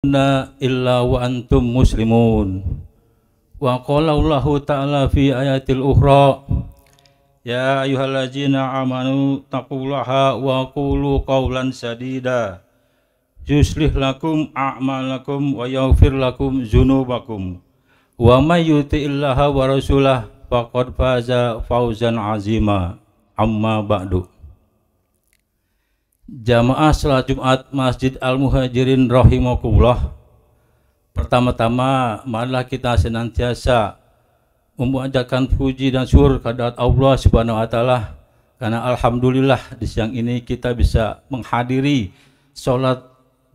na illa wa antum muslimun wa qala Allahu ta'ala fi ayatil ukhra ya ayyuhallazina amanu taqullaha wa qulu qawlan sadida yuslih lakum a'malakum wa yaghfir lakum dzunubakum wa may yuti'illaha wa rasulah faqad faza fawzan azima amma ba'du Jamaah Salat Jumat Masjid Al-Muhajirin Rahimakumullah Pertama-tama marilah kita senantiasa memuajakan puji dan syukur kepada Allah Subhanahu wa taala karena alhamdulillah di siang ini kita bisa menghadiri salat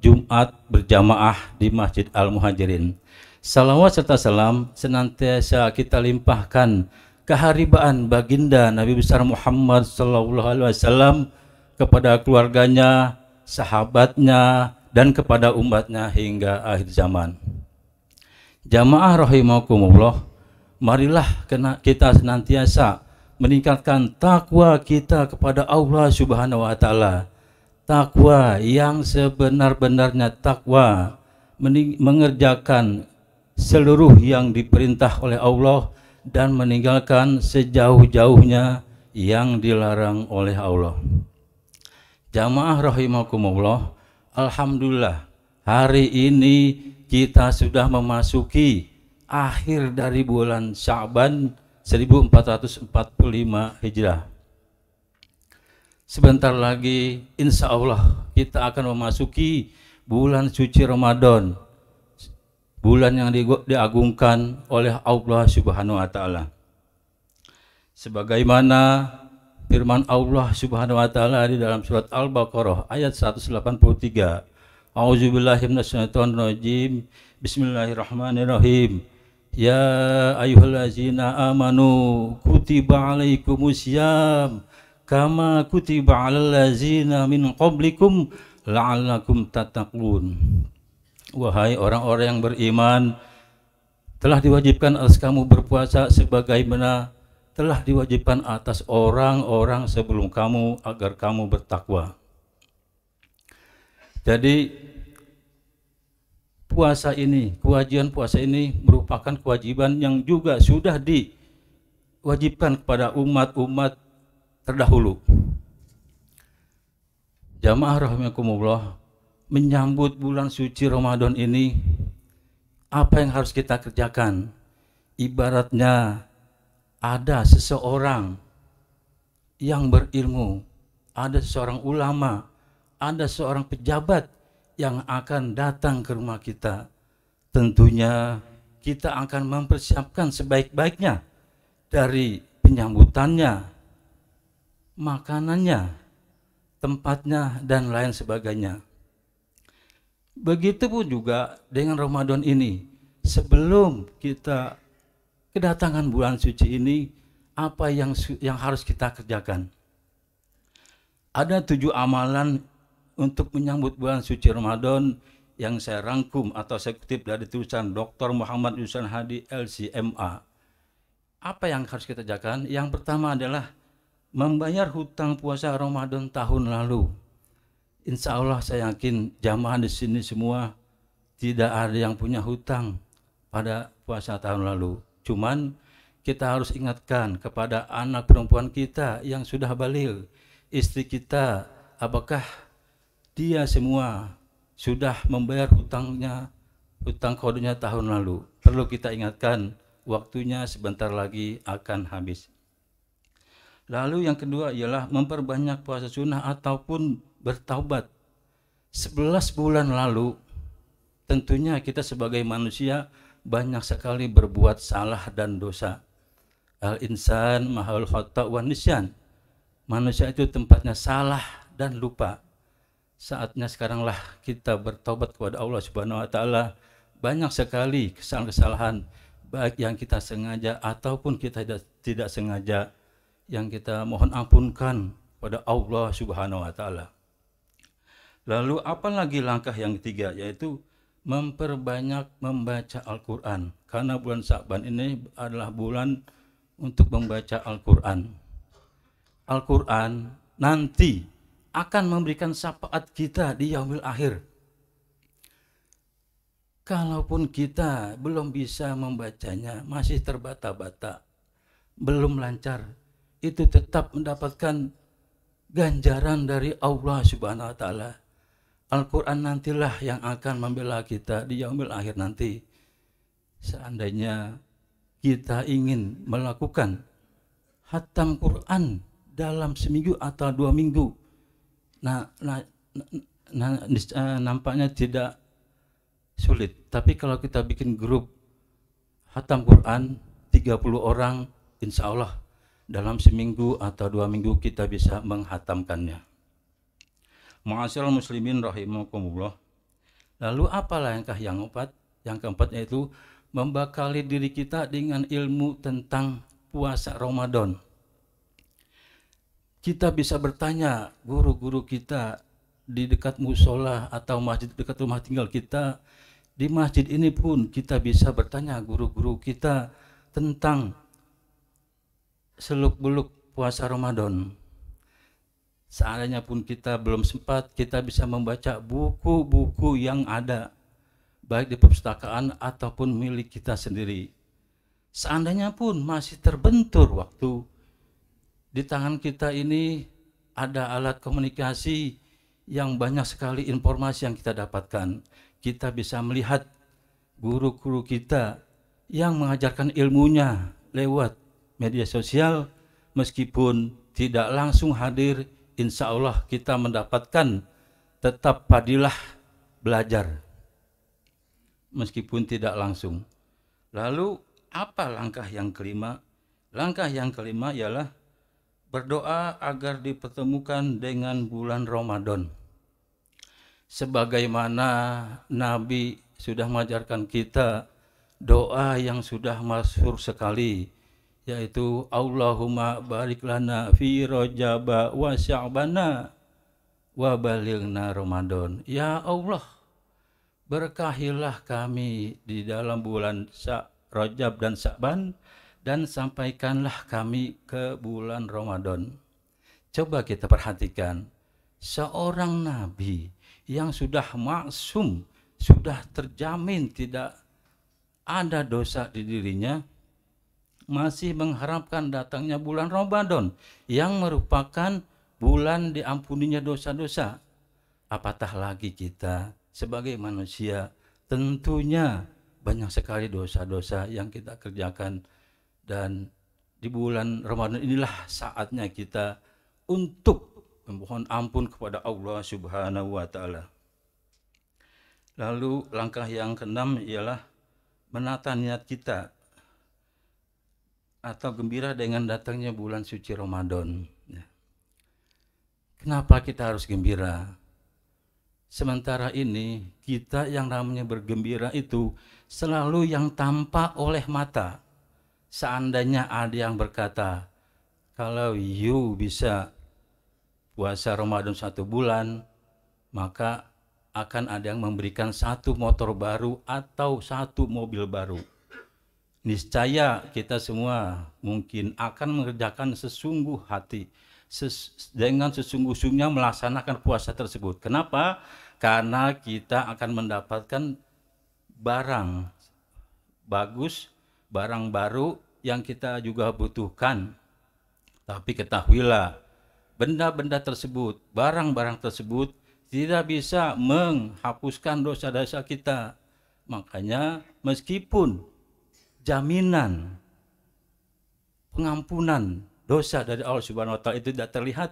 Jumat berjamaah di Masjid Al-Muhajirin. Salawat serta salam senantiasa kita limpahkan keharibaan baginda Nabi besar Muhammad sallallahu alaihi wasallam kepada keluarganya, sahabatnya, dan kepada umatnya hingga akhir zaman. Jamaah rahimakumullah, marilah kita senantiasa meningkatkan takwa kita kepada Allah Subhanahu wa taala. Takwa yang sebenar-benarnya takwa mengerjakan seluruh yang diperintah oleh Allah dan meninggalkan sejauh-jauhnya yang dilarang oleh Allah. Jamaah rahimakumullah, alhamdulillah hari ini kita sudah memasuki akhir dari bulan Sya'ban 1445 Hijrah. Sebentar lagi insya Allah kita akan memasuki bulan suci Ramadan. Bulan yang diagungkan oleh Allah Subhanahu wa taala. Sebagaimana firman Allah Subhanahu wa taala di dalam surat Al-Baqarah ayat 183. A'udzubillahi minasyaitonirrajim. Bismillahirrahmanirrahim. Ya ayyuhallazina amanu kutiba alaikumusiyam kama kutiba alal lazina min qablikum la'allakum tattaqun. Wahai orang-orang yang beriman, telah diwajibkan atas kamu berpuasa sebagai telah diwajibkan atas orang-orang sebelum kamu agar kamu bertakwa. Jadi puasa ini, kewajiban puasa ini merupakan kewajiban yang juga sudah diwajibkan kepada umat-umat terdahulu. Jamaah rahimakumullah menyambut bulan suci Ramadan ini apa yang harus kita kerjakan? Ibaratnya ada seseorang yang berilmu, ada seorang ulama, ada seorang pejabat yang akan datang ke rumah kita. Tentunya kita akan mempersiapkan sebaik-baiknya dari penyambutannya, makanannya, tempatnya, dan lain sebagainya. Begitupun juga dengan Ramadan ini. Sebelum kita kedatangan bulan suci ini apa yang yang harus kita kerjakan? Ada tujuh amalan untuk menyambut bulan suci Ramadan yang saya rangkum atau saya kutip dari tulisan Dr. Muhammad Yusan Hadi LCMA. Apa yang harus kita kerjakan? Yang pertama adalah membayar hutang puasa Ramadan tahun lalu. Insya Allah saya yakin jamaah di sini semua tidak ada yang punya hutang pada puasa tahun lalu. Cuman kita harus ingatkan kepada anak perempuan kita yang sudah balil, istri kita, apakah dia semua sudah membayar hutangnya, hutang kodenya tahun lalu. Perlu kita ingatkan, waktunya sebentar lagi akan habis. Lalu yang kedua ialah memperbanyak puasa sunnah ataupun bertaubat. 11 bulan lalu tentunya kita sebagai manusia banyak sekali berbuat salah dan dosa. Al-insan mahal khata wa nisyan. Manusia itu tempatnya salah dan lupa. Saatnya sekaranglah kita bertobat kepada Allah Subhanahu wa taala. Banyak sekali kesalahan-kesalahan baik yang kita sengaja ataupun kita tidak, tidak sengaja yang kita mohon ampunkan pada Allah Subhanahu wa taala. Lalu apa lagi langkah yang ketiga yaitu memperbanyak membaca Al-Quran. Karena bulan Sa'ban ini adalah bulan untuk membaca Al-Quran. Al-Quran nanti akan memberikan syafaat kita di yaumil akhir. Kalaupun kita belum bisa membacanya, masih terbata-bata, belum lancar, itu tetap mendapatkan ganjaran dari Allah Subhanahu wa taala Al-Quran nantilah yang akan membela kita di yaumil akhir nanti. Seandainya kita ingin melakukan hatam Quran dalam seminggu atau dua minggu, nah, nah, nah, nah nampaknya tidak sulit. Tapi kalau kita bikin grup hatam Quran 30 orang, insya Allah dalam seminggu atau dua minggu kita bisa menghatamkannya. Ma'asyiral muslimin rahimakumullah. Lalu apa langkah yang keempat? Yang keempat yaitu membakali diri kita dengan ilmu tentang puasa Ramadan. Kita bisa bertanya guru-guru kita di dekat musola atau masjid dekat rumah tinggal kita. Di masjid ini pun kita bisa bertanya guru-guru kita tentang seluk-beluk puasa Ramadan Seandainya pun kita belum sempat, kita bisa membaca buku-buku yang ada, baik di perpustakaan ataupun milik kita sendiri. Seandainya pun masih terbentur waktu, di tangan kita ini ada alat komunikasi yang banyak sekali informasi yang kita dapatkan. Kita bisa melihat guru-guru kita yang mengajarkan ilmunya lewat media sosial, meskipun tidak langsung hadir insya Allah kita mendapatkan tetap padilah belajar meskipun tidak langsung. Lalu apa langkah yang kelima? Langkah yang kelima ialah berdoa agar dipertemukan dengan bulan Ramadan. Sebagaimana Nabi sudah mengajarkan kita doa yang sudah masyhur sekali yaitu Allahumma barik lana fi rojaba wa sya'bana wa balighna Ramadan. Ya Allah, berkahilah kami di dalam bulan Sya Rajab dan Sya'ban dan sampaikanlah kami ke bulan Ramadan. Coba kita perhatikan seorang nabi yang sudah maksum, sudah terjamin tidak ada dosa di dirinya, masih mengharapkan datangnya bulan Ramadan yang merupakan bulan diampuninya dosa-dosa. Apatah lagi kita sebagai manusia tentunya banyak sekali dosa-dosa yang kita kerjakan dan di bulan Ramadan inilah saatnya kita untuk memohon ampun kepada Allah Subhanahu wa taala. Lalu langkah yang keenam ialah menata niat kita atau gembira dengan datangnya bulan suci Ramadan. Ya. Kenapa kita harus gembira? Sementara ini kita yang namanya bergembira itu selalu yang tampak oleh mata. Seandainya ada yang berkata, kalau you bisa puasa Ramadan satu bulan, maka akan ada yang memberikan satu motor baru atau satu mobil baru Niscaya kita semua mungkin akan mengerjakan sesungguh hati ses dengan sesungguh-sungguhnya melaksanakan puasa tersebut. Kenapa? Karena kita akan mendapatkan barang bagus, barang baru yang kita juga butuhkan. Tapi ketahuilah, benda-benda tersebut, barang-barang tersebut tidak bisa menghapuskan dosa-dosa kita. Makanya meskipun jaminan pengampunan dosa dari Allah Subhanahu wa taala itu tidak terlihat,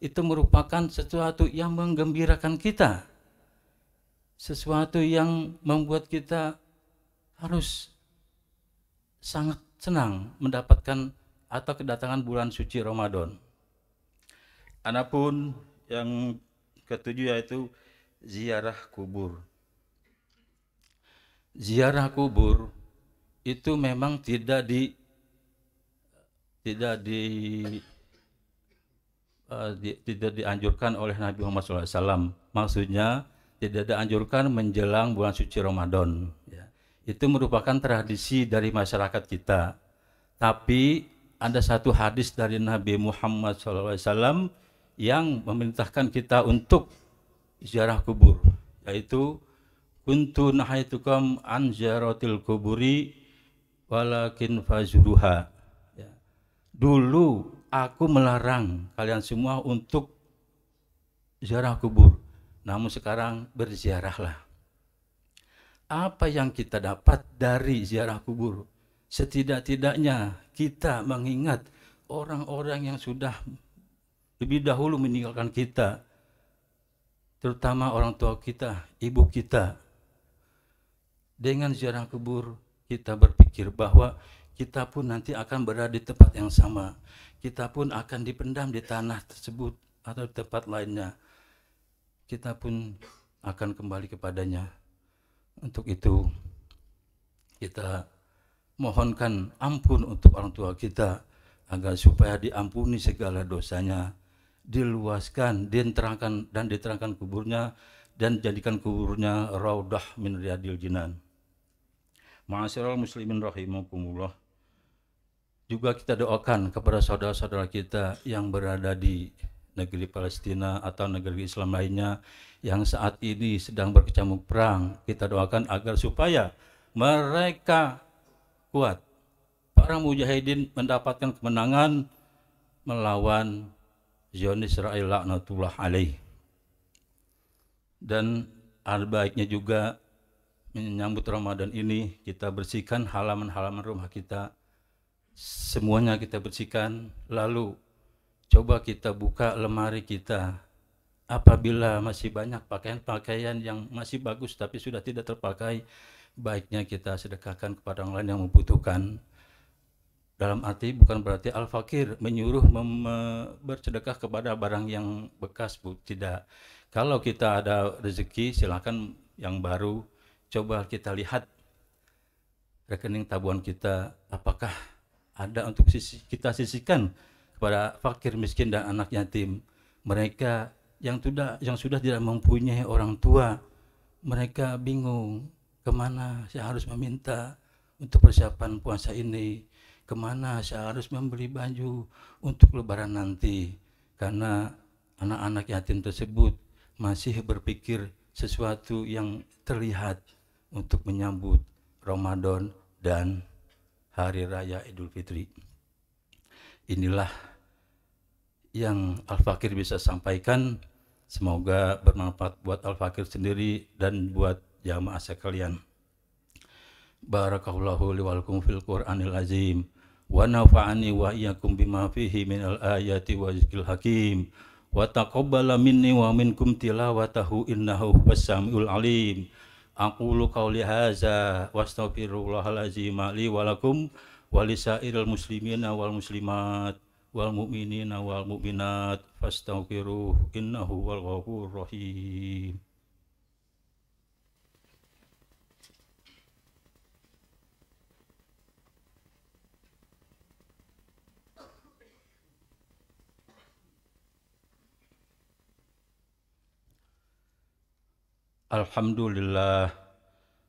itu merupakan sesuatu yang menggembirakan kita. Sesuatu yang membuat kita harus sangat senang mendapatkan atau kedatangan bulan suci Ramadan. Adapun yang ketujuh yaitu ziarah kubur. Ziarah kubur itu memang tidak di tidak di, uh, di tidak dianjurkan oleh Nabi Muhammad SAW. Maksudnya tidak dianjurkan menjelang bulan suci Ramadan. Ya. Itu merupakan tradisi dari masyarakat kita. Tapi ada satu hadis dari Nabi Muhammad SAW yang memerintahkan kita untuk ziarah kubur, yaitu kuntu nahaitukum an ziaratil kuburi walakin fazuruha. Ya. Dulu aku melarang kalian semua untuk ziarah kubur. Namun sekarang berziarahlah. Apa yang kita dapat dari ziarah kubur? Setidak-tidaknya kita mengingat orang-orang yang sudah lebih dahulu meninggalkan kita, terutama orang tua kita, ibu kita. Dengan ziarah kubur kita berpikir bahwa kita pun nanti akan berada di tempat yang sama. Kita pun akan dipendam di tanah tersebut atau tempat lainnya. Kita pun akan kembali kepadanya. Untuk itu, kita mohonkan ampun untuk orang tua kita agar supaya diampuni segala dosanya, diluaskan, diterangkan dan diterangkan kuburnya dan jadikan kuburnya raudah min riyadil jinan. Ma'asyiral muslimin rahimakumullah. Juga kita doakan kepada saudara-saudara kita yang berada di negeri Palestina atau negeri Islam lainnya yang saat ini sedang berkecamuk perang. Kita doakan agar supaya mereka kuat. Para mujahidin mendapatkan kemenangan melawan Zionis Israel laknatullah alaih. Dan al baiknya juga menyambut Ramadan ini kita bersihkan halaman-halaman rumah kita semuanya kita bersihkan lalu coba kita buka lemari kita apabila masih banyak pakaian-pakaian yang masih bagus tapi sudah tidak terpakai baiknya kita sedekahkan kepada orang lain yang membutuhkan dalam arti bukan berarti al-fakir menyuruh bersedekah kepada barang yang bekas bu tidak kalau kita ada rezeki silahkan yang baru coba kita lihat rekening tabungan kita apakah ada untuk sisi, kita sisihkan kepada fakir miskin dan anak yatim mereka yang sudah yang sudah tidak mempunyai orang tua mereka bingung kemana saya harus meminta untuk persiapan puasa ini kemana saya harus membeli baju untuk lebaran nanti karena anak-anak yatim tersebut masih berpikir sesuatu yang terlihat untuk menyambut Ramadan dan Hari Raya Idul Fitri. Inilah yang Al-Fakir bisa sampaikan. Semoga bermanfaat buat Al-Fakir sendiri dan buat jamaah sekalian. Barakallahu liwalkum fil Qur'anil azim. Wa nafa'ani wa iyakum bima fihi min al-ayati wa zikil hakim. Wa taqabbala minni wa minkum tilawatahu innahu wassami'ul alim. Aqulu qawli hadza wa astaghfirullahal azim li wa lakum wa lisairil muslimina wal muslimat wal mu'minina wal mu'minat fastaghfiruh innahu wal ghafurur rahim. Alhamdulillah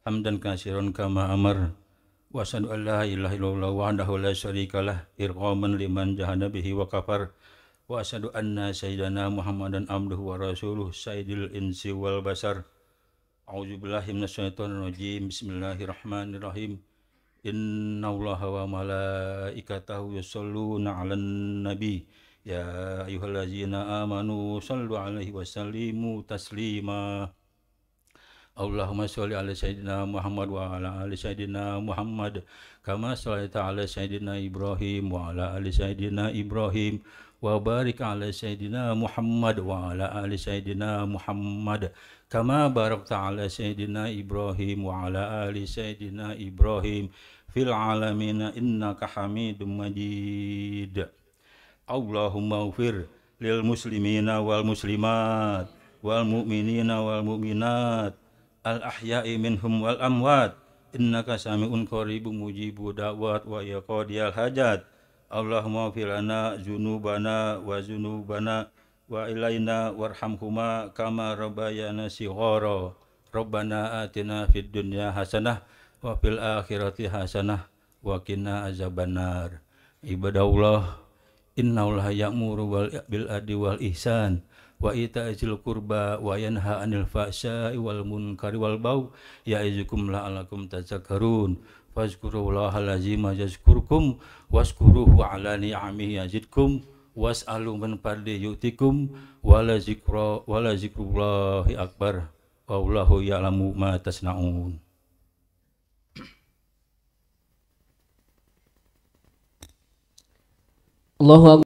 hamdan katsiran kama amar wa asyhadu an la ilaha illallah wahdahu la syarika lah irqaman liman jahada bihi wa kafar wa asyhadu anna sayyidana Muhammadan abduhu wa rasuluh sayyidil insi wal basar A'udzu billahi minasyaitonir rajim bismillahirrahmanirrahim Inna Allah wa malaikatahu yusalluna 'alan nabi ya ayyuhallazina amanu sallu alaihi wa sallimu taslima Allahumma sholli ala sayyidina Muhammad wa ala ali sayyidina Muhammad kama shallaita ala sayyidina Ibrahim wa ala ali sayyidina Ibrahim wa barik ala sayyidina Muhammad wa ala ali sayyidina Muhammad kama barakta ala sayyidina Ibrahim wa ala ali sayyidina Ibrahim fil alamin innaka Hamidum Majid Allahumma ufir lil muslimina wal muslimat wal mu'minina wal mu'minat al-ahya'i minhum wal amwat innaka sami'un qaribun mujibu da'wat wa ya qadiyal hajat Allahumma filana junubana wa junubana wa ilaina warhamhuma kama rabbayana sighara Rabbana atina fid dunya hasanah wa fil akhirati hasanah wa qina azabannar ibadallah innallaha ya'muru bil adi wal ihsan wa ita'zil qurba wa yanha 'anil fahsya'i wal munkari wal bau ya'izukum la'alakum tadzakkarun fazkurullaha lazima yazkurkum waskuruhu 'ala ni'amihi yazidkum was'alu min fadli yu'tikum wala zikra wala akbar wallahu ya'lamu ma tasna'un Allahu